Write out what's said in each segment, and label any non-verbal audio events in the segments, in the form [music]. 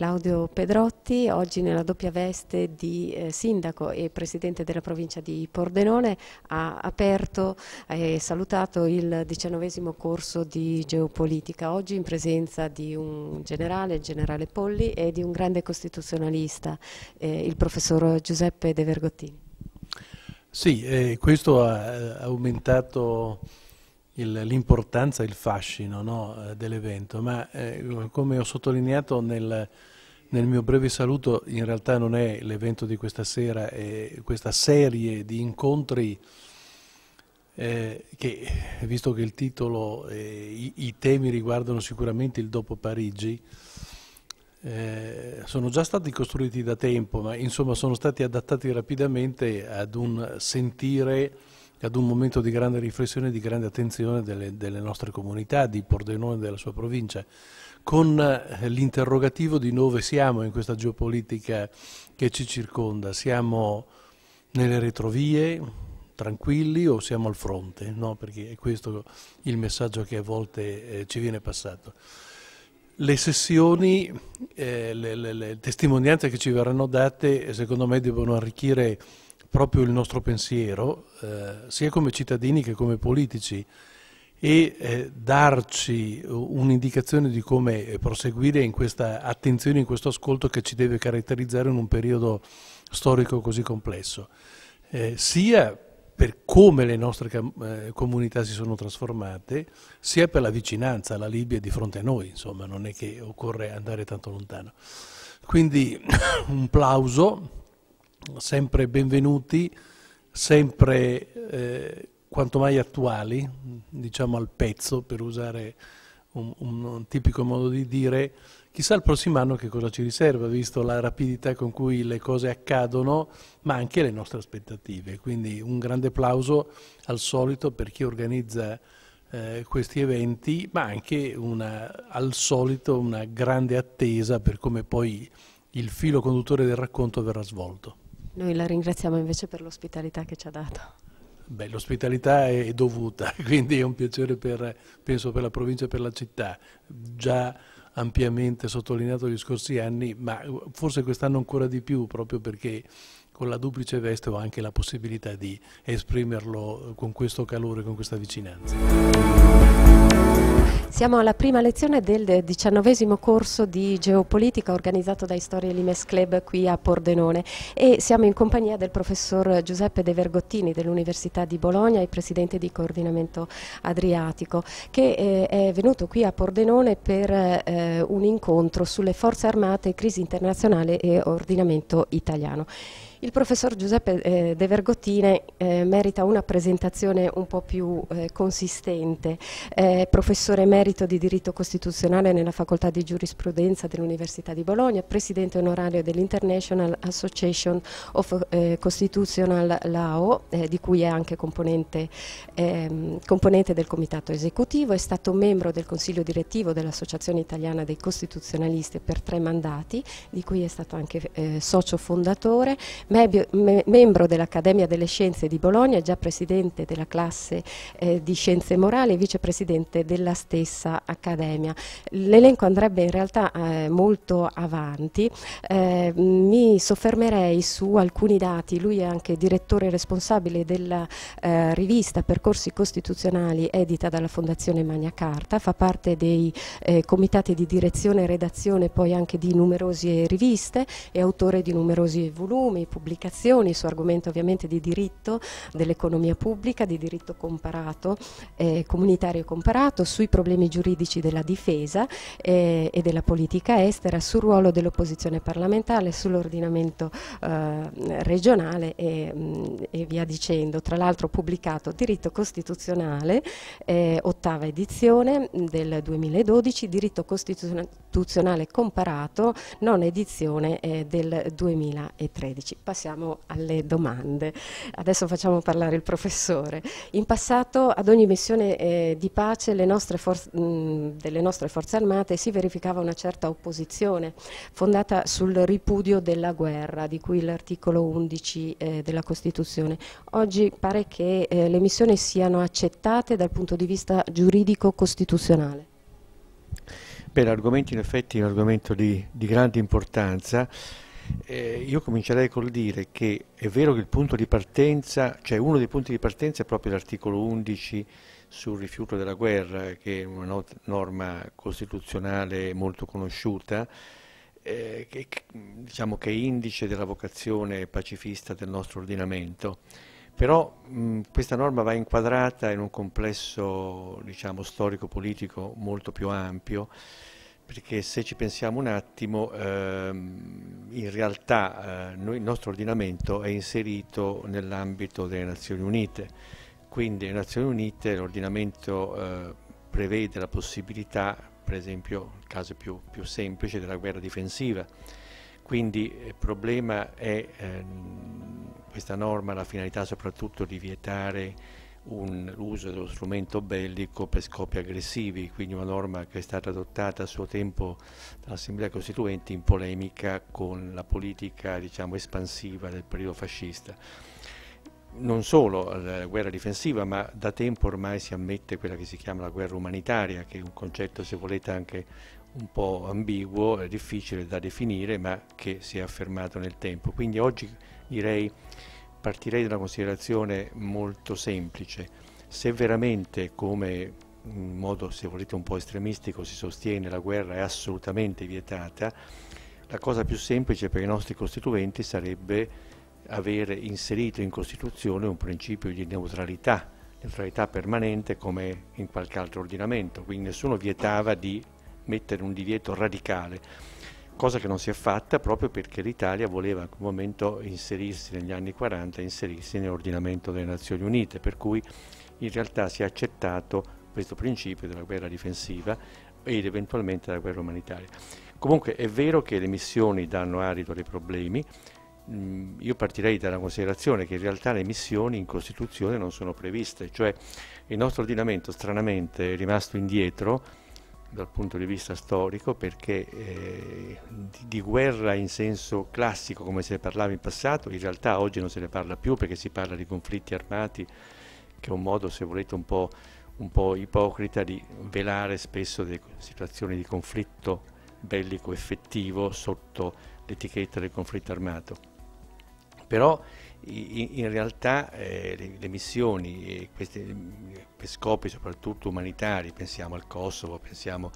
Claudio Pedrotti, oggi nella doppia veste di eh, sindaco e presidente della provincia di Pordenone, ha aperto e salutato il diciannovesimo corso di geopolitica, oggi in presenza di un generale, il generale Polli, e di un grande costituzionalista, eh, il professor Giuseppe De Vergottini. Sì, eh, questo ha, eh, aumentato l'importanza e il fascino no, eh, dell'evento, ma eh, come ho sottolineato nel, nel mio breve saluto in realtà non è l'evento di questa sera, è questa serie di incontri eh, che, visto che il titolo, eh, i, i, temi riguardano sicuramente il dopo Parigi, eh, sono già stati costruiti da tempo, ma insomma sono stati adattati rapidamente ad un sentire ad un momento di grande riflessione, e di grande attenzione delle, delle nostre comunità, di Pordenone e della sua provincia, con eh, l'interrogativo di dove siamo in questa geopolitica che ci circonda. Siamo nelle retrovie, tranquilli o siamo al fronte? No? Perché è questo il messaggio che a volte eh, ci viene passato. Le sessioni, eh, le, le, le testimonianze che ci verranno date, eh, secondo me, devono arricchire proprio il nostro pensiero, eh, sia come cittadini che come politici, e eh, darci un'indicazione di come proseguire in questa attenzione, in questo ascolto che ci deve caratterizzare in un periodo storico così complesso, eh, sia per come le nostre eh, comunità si sono trasformate, sia per la vicinanza alla Libia di fronte a noi, insomma, non è che occorre andare tanto lontano. Quindi [coughs] un plauso sempre benvenuti, sempre eh, quanto mai attuali, diciamo al pezzo per usare un, un, un, tipico modo di dire, chissà il prossimo anno che cosa ci riserva, visto la rapidità con cui le cose accadono, ma anche le nostre aspettative. Quindi un grande applauso al solito per chi organizza eh, questi eventi, ma anche una, al solito una grande attesa per come poi il filo conduttore del racconto verrà svolto. Noi la ringraziamo invece per l'ospitalità che ci ha dato. Beh, l'ospitalità è dovuta, [laughs] quindi è un piacere per, penso per la provincia e per la città. Già ampiamente sottolineato gli scorsi anni, ma eh, forse quest'anno ancora di più, proprio perché con la duplice veste ho anche la possibilità di esprimerlo eh, con questo calore, con questa vicinanza. Siamo alla prima lezione del diciannovesimo corso di geopolitica organizzato da Storia Limes Club qui a Pordenone e siamo in compagnia del professor Giuseppe De Vergottini dell'Università di Bologna e presidente di coordinamento adriatico che eh, è venuto qui a Pordenone per eh, un incontro sulle forze armate, crisi internazionale e ordinamento italiano. Il professor Giuseppe eh, De Vergottine eh, merita una presentazione un po' più eh, consistente. È professore emerito di diritto costituzionale nella Facoltà di Giurisprudenza dell'Università di Bologna, presidente onorario dell'International Association of eh, Constitutional Law, eh, di cui è anche componente, ehm, componente, del comitato esecutivo, è stato membro del consiglio direttivo dell'Associazione Italiana dei Costituzionalisti per tre mandati, di cui è stato anche eh, socio fondatore membro dell'Accademia delle Scienze di Bologna, già presidente della classe eh, di Scienze Morali e vicepresidente della stessa Accademia. L'elenco andrebbe in realtà eh, molto avanti, eh, mi soffermerei su alcuni dati, lui è anche direttore responsabile della eh, rivista Percorsi Costituzionali edita dalla Fondazione Magna Carta, fa parte dei eh, comitati di direzione e redazione poi anche di numerose riviste, è autore di numerosi volumi, pubblicazioni su argomenti ovviamente di diritto, dell'economia pubblica, di diritto comparato, eh, comunitario comparato, sui problemi giuridici della difesa eh, e della politica estera, sul ruolo dell'opposizione parlamentare, sull'ordinamento eh, regionale e, mh, mm, e, via dicendo. Tra l'altro ho pubblicato Diritto Costituzionale, eh, ottava edizione del 2012, Diritto Costituzionale comparato, non edizione eh, del 2013 passiamo alle domande. Adesso facciamo parlare il professore. In passato ad ogni missione eh, di pace nostre mh, mm, delle nostre forze armate si verificava una certa opposizione fondata sul ripudio della guerra di cui l'articolo 11 eh, della Costituzione. Oggi pare che eh, le missioni siano accettate dal punto di vista giuridico-costituzionale. Beh, l'argomento in effetti è un argomento di, di grande importanza. Eh, io comincerei col dire che è vero che il punto di partenza, cioè uno dei punti di partenza è proprio l'articolo 11 sul rifiuto della guerra, che è una not- norma costituzionale molto conosciuta, eh, che, diciamo che è indice della vocazione pacifista del nostro ordinamento. Però mh, questa norma va inquadrata in un complesso diciamo, storico-politico molto più ampio perché se ci pensiamo un attimo, ehm, in realtà eh, noi, il nostro ordinamento è inserito nell'ambito delle Nazioni Unite, quindi le Nazioni Unite l'ordinamento eh, prevede la possibilità, per esempio il caso più, più semplice della guerra difensiva, quindi eh, il problema è ehm, questa norma la finalità soprattutto di vietare un, l'uso dello strumento bellico per scopi aggressivi, quindi una norma che è stata adottata a suo tempo dall'Assemblea Costituente in polemica con la politica diciamo, espansiva del periodo fascista. Non solo la guerra difensiva, ma da tempo ormai si ammette quella che si chiama la guerra umanitaria, che è un concetto, se volete, anche un po' ambiguo, difficile da definire, ma che si è affermato nel tempo. Quindi oggi direi partirei da una considerazione molto semplice. Se veramente, come in modo se volete un po' estremistico, si sostiene la guerra è assolutamente vietata, la cosa più semplice per i nostri costituenti sarebbe avere inserito in Costituzione un principio di neutralità, neutralità permanente come in qualche altro ordinamento, quindi nessuno vietava di mettere un divieto radicale cosa che non si è fatta proprio perché l'Italia voleva in quel momento inserirsi negli anni 40, inserirsi nell'ordinamento delle Nazioni Unite, per cui in realtà si è accettato questo principio della guerra difensiva ed eventualmente della guerra umanitaria. Comunque è vero che le missioni danno arido ai problemi, mm, io partirei dalla considerazione che in realtà le missioni in Costituzione non sono previste, cioè il nostro ordinamento stranamente è rimasto indietro dal punto di vista storico perché eh, di, di, guerra in senso classico come se ne parlava in passato, in realtà oggi non se ne parla più perché si parla di conflitti armati che è un modo se volete un po', un po ipocrita di velare spesso delle situazioni di conflitto bellico effettivo sotto l'etichetta del conflitto armato. Però in realtà eh, le, le, missioni, queste, per scopi soprattutto umanitari, pensiamo al Kosovo, pensiamo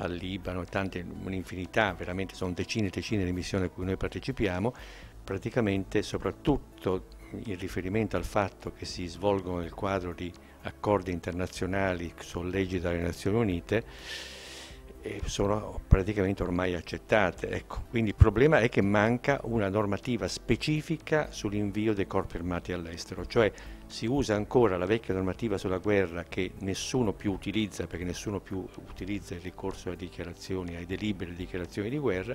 al Libano, tante, un'infinità, veramente sono decine e decine le missioni a cui noi partecipiamo, praticamente soprattutto in riferimento al fatto che si svolgono nel quadro di accordi internazionali su dalle Nazioni Unite, sono praticamente ormai accettate. Ecco. Quindi il problema è che manca una normativa specifica sull'invio dei corpi armati all'estero, cioè si usa ancora la vecchia normativa sulla guerra che nessuno più utilizza perché nessuno più utilizza il ricorso alle dichiarazioni, alle delibere dichiarazioni di guerra,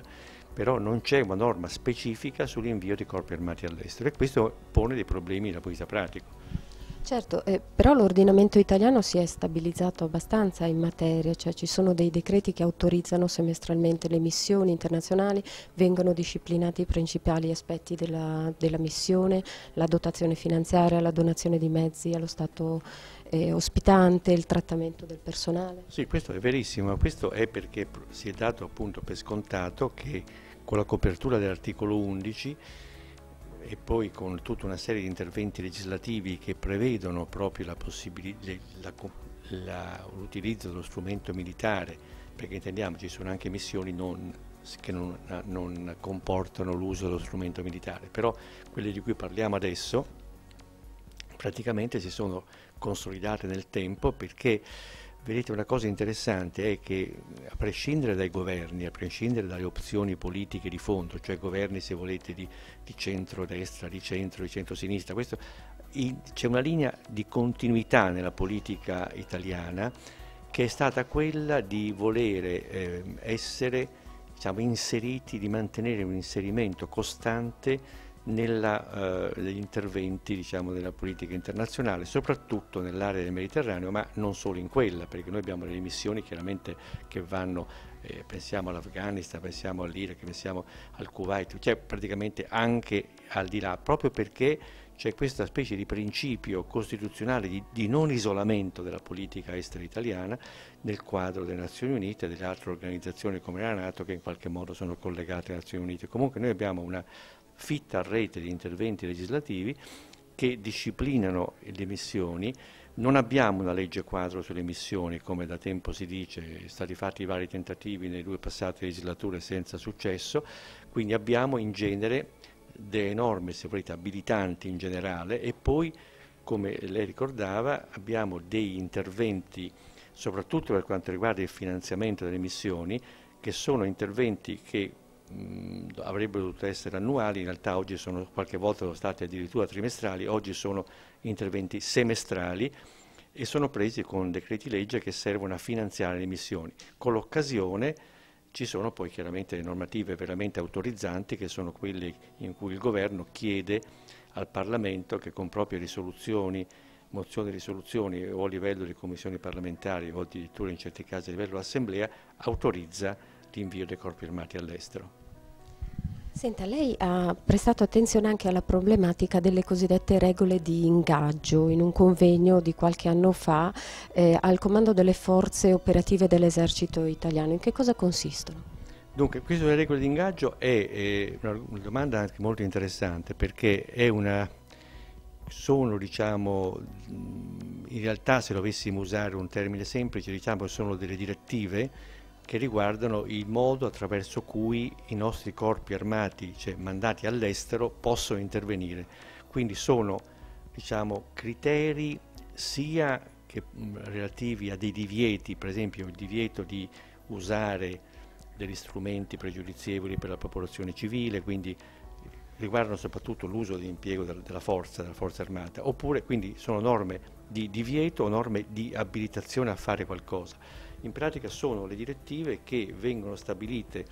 però non c'è una norma specifica sull'invio dei corpi armati all'estero e questo pone dei problemi dal punto di vista pratico. Certo, eh, però l'ordinamento italiano si è stabilizzato abbastanza in materia, cioè ci sono dei decreti che autorizzano semestralmente le missioni internazionali, vengono disciplinati i principali aspetti della, della missione, la dotazione finanziaria, la donazione di mezzi allo Stato eh, ospitante, il trattamento del personale. Sì, questo è verissimo, questo è perché si è dato appunto per scontato che con la copertura dell'articolo 11 e poi con tutta una serie di interventi legislativi che prevedono proprio l'utilizzo dello strumento militare, perché intendiamo ci sono anche missioni non, che non, non comportano l'uso dello strumento militare, però quelle di cui parliamo adesso praticamente si sono consolidate nel tempo perché Vedete, una cosa interessante è che a prescindere dai governi, a prescindere dalle opzioni politiche di fondo, cioè governi se volete di, di centro-destra, di centro, di centro-sinistra, questo, in, c'è una linea di continuità nella politica italiana che è stata quella di volere eh, essere diciamo, inseriti, di mantenere un inserimento costante nella, eh, negli interventi diciamo, della politica internazionale, soprattutto nell'area del Mediterraneo, ma non solo in quella, perché noi abbiamo delle missioni chiaramente che vanno, eh, pensiamo all'Afghanistan, pensiamo all'Iraq, pensiamo al Kuwait, cioè praticamente anche al di là, proprio perché c'è questa specie di principio costituzionale di, di, non isolamento della politica estera italiana nel quadro delle Nazioni Unite e delle altre organizzazioni come la Nato che in qualche modo sono collegate alle Nazioni Unite. Comunque noi abbiamo una fitta rete di interventi legislativi che disciplinano le emissioni. Non abbiamo una legge quadro sulle emissioni, come da tempo si dice, sono stati fatti vari tentativi nelle due passate legislature senza successo, quindi abbiamo in genere delle norme, se volete, abilitanti in generale e poi, come lei ricordava, abbiamo degli interventi, soprattutto per quanto riguarda il finanziamento delle emissioni, che sono interventi che mh, avrebbero dovuto essere annuali, in realtà oggi sono qualche volta sono stati addirittura trimestrali, oggi sono interventi semestrali e sono presi con decreti legge che servono a finanziare le missioni. Con l'occasione ci sono poi chiaramente le normative veramente autorizzanti che sono quelle in cui il governo chiede al Parlamento che con proprie risoluzioni, mozioni e risoluzioni o a livello di commissioni parlamentari o addirittura in certi casi a livello assemblea autorizza l'invio dei corpi armati all'estero. Senta, lei ha prestato attenzione anche alla problematica delle cosiddette regole di ingaggio in un convegno di qualche anno fa eh, al comando delle forze operative dell'esercito italiano. In che cosa consistono? Dunque, qui sulle regole di ingaggio è, è una, domanda anche molto interessante perché una, sono diciamo, in realtà se dovessimo usare un termine semplice diciamo sono delle direttive che riguardano il modo attraverso cui i nostri corpi armati, cioè mandati all'estero, possono intervenire. Quindi sono diciamo, criteri sia che, mm, relativi a dei divieti, per esempio il divieto di usare degli strumenti pregiudizievoli per la popolazione civile, quindi riguardano soprattutto l'uso e l'impiego della forza, della forza armata, oppure quindi sono norme di divieto o norme di abilitazione a fare qualcosa in pratica sono le direttive che vengono stabilite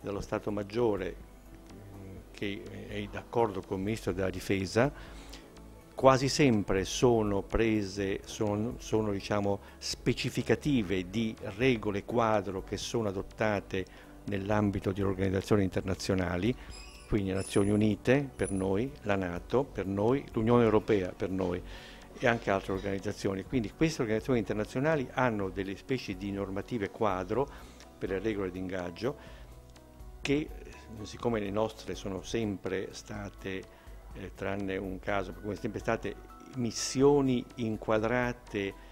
dallo Stato Maggiore mm, che è d'accordo con il Ministro della Difesa, quasi sempre sono prese, sono, sono diciamo, specificative di regole quadro che sono adottate nell'ambito di organizzazioni internazionali, quindi le Nazioni Unite per noi, la Nato per noi, l'Unione Europea per noi e anche altre organizzazioni. Quindi queste organizzazioni internazionali hanno delle specie di normative quadro per le regole di ingaggio che siccome le nostre sono sempre state, eh, tranne un caso, come sempre state missioni inquadrate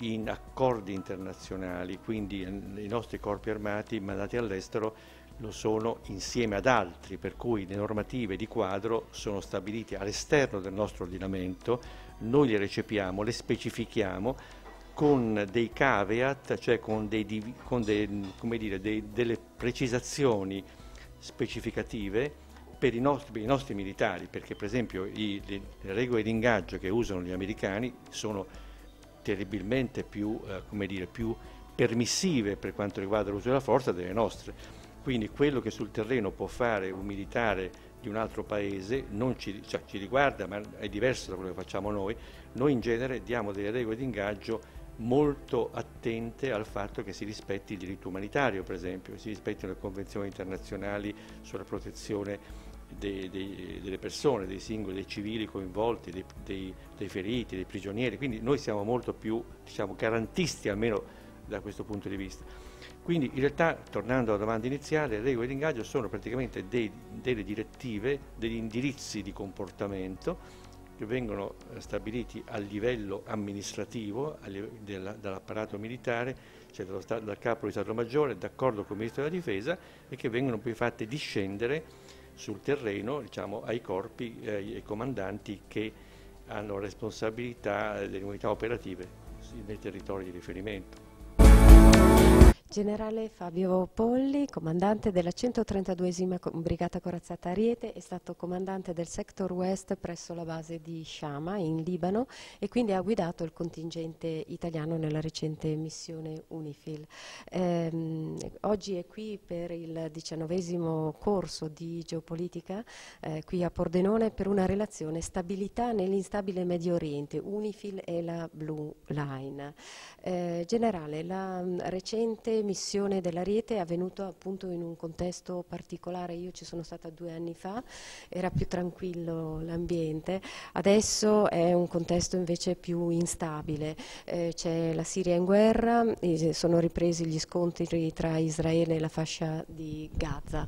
in accordi internazionali, quindi i nostri corpi armati mandati all'estero lo sono insieme ad altri, per cui le normative di quadro sono stabilite all'esterno del nostro ordinamento noi le recepiamo, le specifichiamo con dei caveat, cioè con, dei, con dei, dire, dei, delle precisazioni specificative per i nostri, per i nostri militari, perché per esempio i, le regole di ingaggio che usano gli americani sono terribilmente più, eh, dire, più permissive per quanto riguarda l'uso della forza delle nostre. Quindi quello che sul terreno può fare un militare di un altro paese, ci, cioè, ci, riguarda ma è diverso da quello che facciamo noi, noi in genere diamo delle regole di ingaggio molto attente al fatto che si rispetti il diritto umanitario per esempio, si rispettino le convenzioni internazionali sulla protezione dei, dei, delle persone, dei singoli, dei civili coinvolti, dei, dei, dei feriti, dei prigionieri, quindi noi siamo molto più diciamo, garantisti almeno da questo punto di vista. Quindi in realtà, tornando alla domanda iniziale, le regole di ingaggio sono praticamente dei, delle direttive, degli indirizzi di comportamento che vengono eh, stabiliti a livello amministrativo dall'apparato militare, cioè dal capo di Stato Maggiore, d'accordo con il Ministro della Difesa e che vengono poi fatte discendere sul terreno diciamo, ai corpi, eh, ai comandanti che hanno responsabilità eh, delle unità operative nei territori di riferimento. Generale Fabio Polli, comandante della 132esima Brigata Corazzata Ariete, è stato comandante del Sector West presso la base di Shama in Libano e quindi ha guidato il contingente italiano nella recente missione UNIFIL. Ehm, oggi è qui per il diciannovesimo corso di geopolitica eh, qui a Pordenone per una relazione stabilità nell'instabile Medio Oriente, UNIFIL e la Blue Line. Eh, generale, la recente missione della rete è avvenuto appunto in un contesto particolare, io ci sono stata due anni fa, era più tranquillo l'ambiente, adesso è un contesto invece più instabile, eh, c'è la Siria in guerra, sono ripresi gli scontri tra Israele e la fascia di Gaza.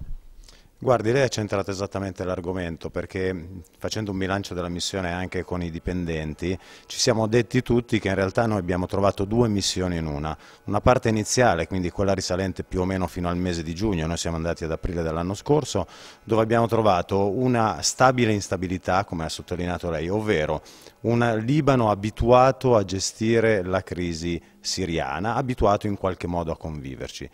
Guardi, lei ha centrato esattamente l'argomento perché facendo un bilancio della missione anche con i dipendenti ci siamo detti tutti che in realtà noi abbiamo trovato due missioni in una. Una parte iniziale, quindi quella risalente più o meno fino al mese di giugno, noi siamo andati ad aprile dell'anno scorso, dove abbiamo trovato una stabile instabilità, come ha sottolineato lei, ovvero un Libano abituato a gestire la crisi siriana, abituato in qualche modo a conviverci.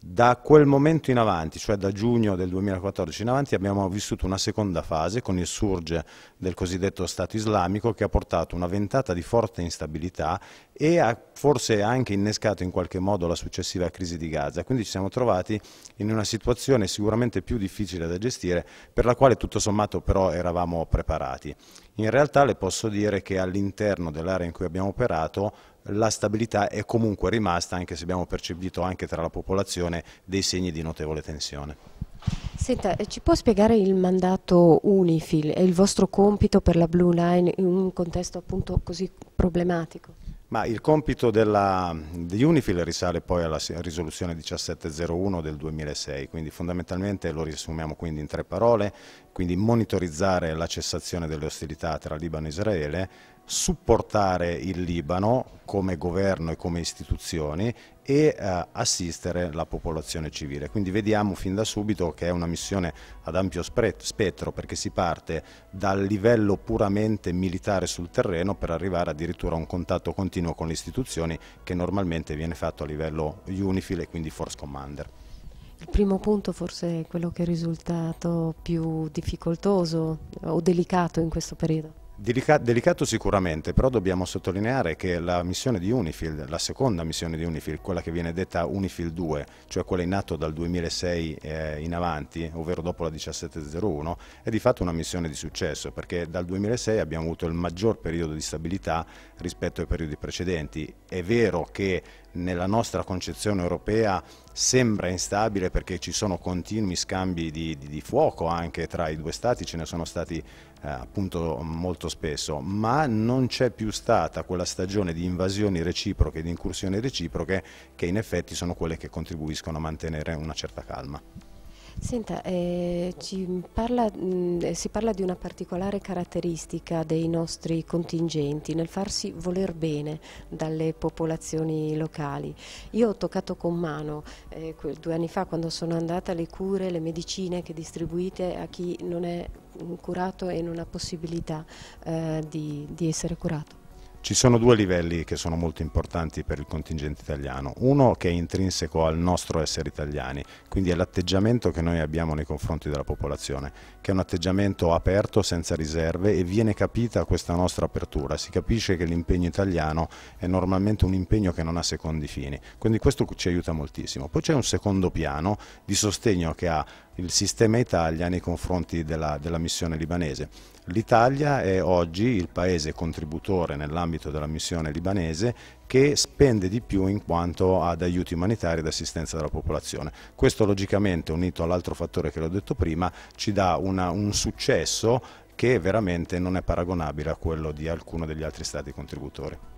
Da quel momento in avanti, cioè da giugno del 2014 in avanti, abbiamo vissuto una seconda fase con il surge del cosiddetto Stato islamico che ha portato una ventata di forte instabilità e ha forse anche innescato in qualche modo la successiva crisi di Gaza. Quindi ci siamo trovati in una situazione sicuramente più difficile da gestire, per la quale tutto sommato però eravamo preparati. In realtà le posso dire che all'interno dell'area in cui abbiamo operato la stabilità è comunque rimasta anche se abbiamo percepito anche tra la popolazione dei segni di notevole tensione. Senta, eh, ci può spiegare il mandato Unifil e il vostro compito per la Blue Line in un contesto appunto così problematico? Ma il compito della, di Unifil risale poi alla risoluzione 1701 del 2006, quindi fondamentalmente lo riassumiamo quindi in tre parole, quindi monitorizzare la cessazione delle ostilità tra Libano e Israele, supportare il Libano come governo e come istituzioni e eh, assistere la popolazione civile. Quindi vediamo fin da subito che è una missione ad ampio spettro perché si parte dal livello puramente militare sul terreno per arrivare addirittura a un contatto continuo con le istituzioni che normalmente viene fatto a livello UNIFIL e quindi Force Commander. Il primo punto forse è quello che è risultato più difficoltoso o delicato in questo periodo. Delica delicato sicuramente, però dobbiamo sottolineare che la missione di Unifil, la seconda missione di Unifil, quella che viene detta Unifil 2, cioè quella in atto dal 2006 eh, in avanti, ovvero dopo la 1701, è di fatto una missione di successo perché dal 2006 abbiamo avuto il maggior periodo di stabilità rispetto ai periodi precedenti. È vero che nella nostra concezione europea sembra instabile perché ci sono continui scambi di, di, di fuoco anche tra i due stati, ce ne sono stati eh, appunto molto spesso, ma non c'è più stata quella stagione di invasioni reciproche, di incursioni reciproche che in effetti sono quelle che contribuiscono a mantenere una certa calma. Senta, eh, parla, mh, mm, eh, si parla di una particolare caratteristica dei nostri contingenti nel farsi voler bene dalle popolazioni locali. Io ho toccato con mano eh, due anni fa quando sono andata le cure, le medicine che distribuite a chi non è curato e non ha possibilità eh, di, di essere curato. Ci sono due livelli che sono molto importanti per il contingente italiano, uno che è intrinseco al nostro essere italiani, quindi è l'atteggiamento che noi abbiamo nei confronti della popolazione, che è un atteggiamento aperto, senza riserve e viene capita questa nostra apertura, si capisce che l'impegno italiano è normalmente un impegno che non ha secondi fini, quindi questo ci aiuta moltissimo. Poi c'è un secondo piano di sostegno che ha il sistema Italia nei confronti della, della missione libanese. L'Italia è oggi il paese contributore nell'ambito della missione libanese che spende di più in quanto ad aiuti umanitari ed assistenza della popolazione. Questo logicamente unito all'altro fattore che l'ho detto prima ci dà una, un successo che veramente non è paragonabile a quello di alcuno degli altri stati contributori.